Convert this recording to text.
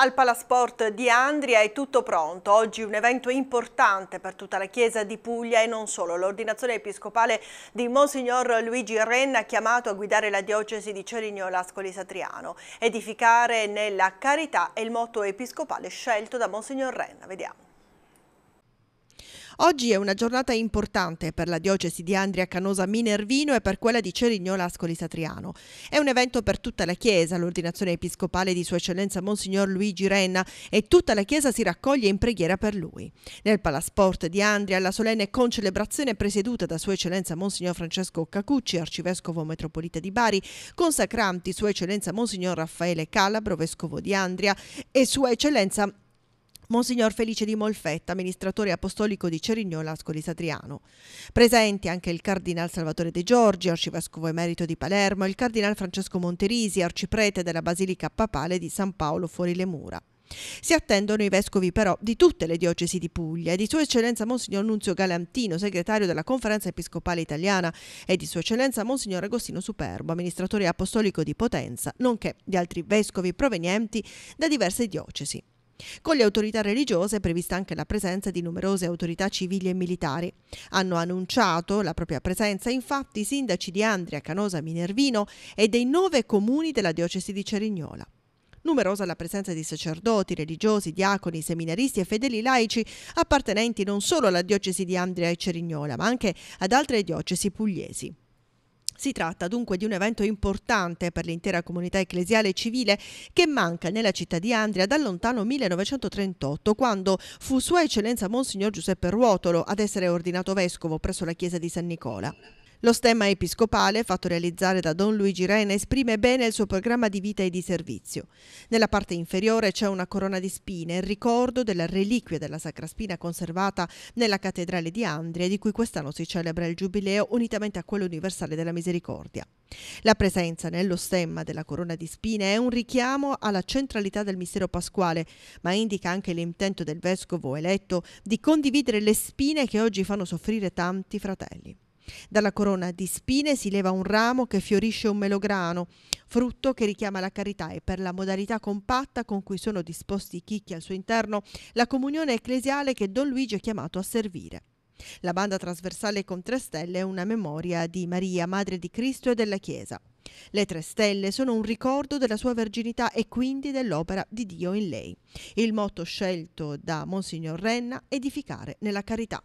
Al Palasport di Andria è tutto pronto, oggi un evento importante per tutta la Chiesa di Puglia e non solo. L'ordinazione episcopale di Monsignor Luigi Renna chiamato a guidare la diocesi di Cerigno Lascoli Satriano. Edificare nella carità è il motto episcopale scelto da Monsignor Renna. Vediamo. Oggi è una giornata importante per la diocesi di Andria Canosa Minervino e per quella di Cerignola Ascoli Satriano. È un evento per tutta la Chiesa, l'ordinazione episcopale di Sua Eccellenza Monsignor Luigi Renna e tutta la Chiesa si raccoglie in preghiera per lui. Nel Palasport di Andria la solenne concelebrazione presieduta da Sua Eccellenza Monsignor Francesco Cacucci, arcivescovo metropolita di Bari, consacranti Sua Eccellenza Monsignor Raffaele Calabro, vescovo di Andria e Sua Eccellenza Monsignor Felice di Molfetta, amministratore apostolico di Cerignola Ascoli Satriano. Presenti anche il Cardinal Salvatore De Giorgi, arcivescovo emerito di Palermo, e il Cardinal Francesco Monterisi, arciprete della Basilica Papale di San Paolo fuori le mura. Si attendono i vescovi però di tutte le diocesi di Puglia e di Sua Eccellenza Monsignor Nunzio Galantino, segretario della Conferenza Episcopale Italiana, e di Sua Eccellenza Monsignor Agostino Superbo, amministratore apostolico di Potenza, nonché di altri vescovi provenienti da diverse diocesi. Con le autorità religiose è prevista anche la presenza di numerose autorità civili e militari. Hanno annunciato la propria presenza infatti i sindaci di Andria, Canosa, Minervino e dei nove comuni della diocesi di Cerignola. Numerosa la presenza di sacerdoti, religiosi, diaconi, seminaristi e fedeli laici appartenenti non solo alla diocesi di Andria e Cerignola, ma anche ad altre diocesi pugliesi. Si tratta dunque di un evento importante per l'intera comunità ecclesiale e civile che manca nella città di Andria dal lontano 1938, quando fu Sua Eccellenza Monsignor Giuseppe Ruotolo ad essere ordinato vescovo presso la chiesa di San Nicola. Lo stemma episcopale, fatto realizzare da Don Luigi Rena, esprime bene il suo programma di vita e di servizio. Nella parte inferiore c'è una corona di spine, il ricordo della reliquia della Sacra Spina conservata nella Cattedrale di Andria, di cui quest'anno si celebra il Giubileo unitamente a quello universale della misericordia. La presenza nello stemma della corona di spine è un richiamo alla centralità del mistero pasquale, ma indica anche l'intento del vescovo eletto di condividere le spine che oggi fanno soffrire tanti fratelli. Dalla corona di spine si leva un ramo che fiorisce un melograno, frutto che richiama la carità e per la modalità compatta con cui sono disposti i chicchi al suo interno, la comunione ecclesiale che Don Luigi è chiamato a servire. La banda trasversale con tre stelle è una memoria di Maria, Madre di Cristo e della Chiesa. Le tre stelle sono un ricordo della sua verginità e quindi dell'opera di Dio in lei. Il motto scelto da Monsignor Renna, edificare nella carità.